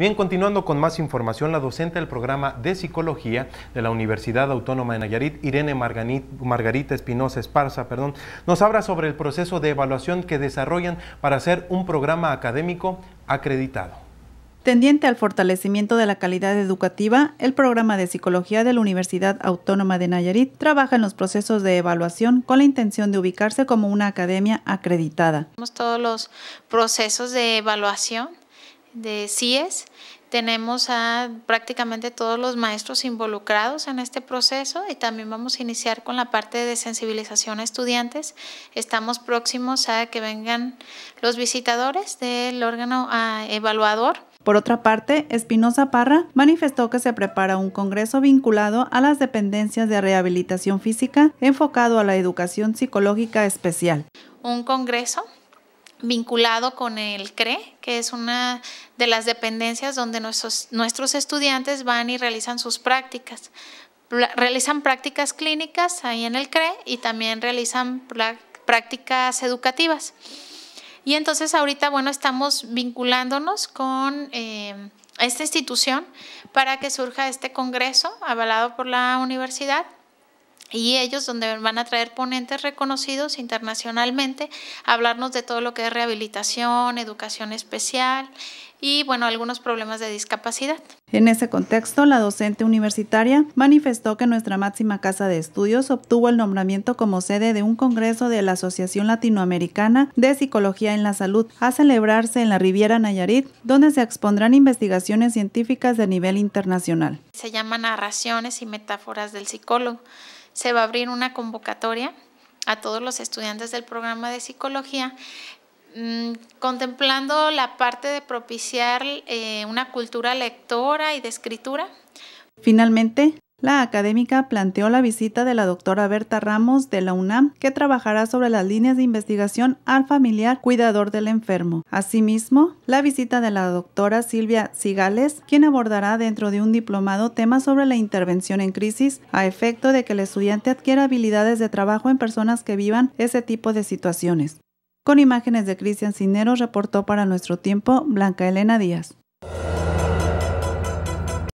Bien, continuando con más información, la docente del programa de psicología de la Universidad Autónoma de Nayarit, Irene Margarita Espinosa Esparza, perdón, nos habla sobre el proceso de evaluación que desarrollan para hacer un programa académico acreditado. Tendiente al fortalecimiento de la calidad educativa, el programa de psicología de la Universidad Autónoma de Nayarit trabaja en los procesos de evaluación con la intención de ubicarse como una academia acreditada. Todos los procesos de evaluación de CIES. Tenemos a prácticamente todos los maestros involucrados en este proceso y también vamos a iniciar con la parte de sensibilización a estudiantes. Estamos próximos a que vengan los visitadores del órgano ah, evaluador por otra parte, Espinosa Parra manifestó que se prepara un congreso vinculado a las dependencias de rehabilitación física enfocado a la educación psicológica especial. Un congreso vinculado con el CRE, que es una de las dependencias donde nuestros, nuestros estudiantes van y realizan sus prácticas. Realizan prácticas clínicas ahí en el CRE y también realizan prácticas educativas. Y entonces ahorita, bueno, estamos vinculándonos con eh, esta institución para que surja este congreso avalado por la universidad y ellos donde van a traer ponentes reconocidos internacionalmente, hablarnos de todo lo que es rehabilitación, educación especial y bueno, algunos problemas de discapacidad. En ese contexto, la docente universitaria manifestó que nuestra máxima casa de estudios obtuvo el nombramiento como sede de un congreso de la Asociación Latinoamericana de Psicología en la Salud a celebrarse en la Riviera Nayarit, donde se expondrán investigaciones científicas de nivel internacional. Se llaman narraciones y metáforas del psicólogo se va a abrir una convocatoria a todos los estudiantes del programa de psicología mm, contemplando la parte de propiciar eh, una cultura lectora y de escritura. Finalmente, la académica planteó la visita de la doctora Berta Ramos de la UNAM, que trabajará sobre las líneas de investigación al familiar cuidador del enfermo. Asimismo, la visita de la doctora Silvia Cigales, quien abordará dentro de un diplomado temas sobre la intervención en crisis a efecto de que el estudiante adquiera habilidades de trabajo en personas que vivan ese tipo de situaciones. Con imágenes de Cristian Cineros reportó para nuestro tiempo Blanca Elena Díaz.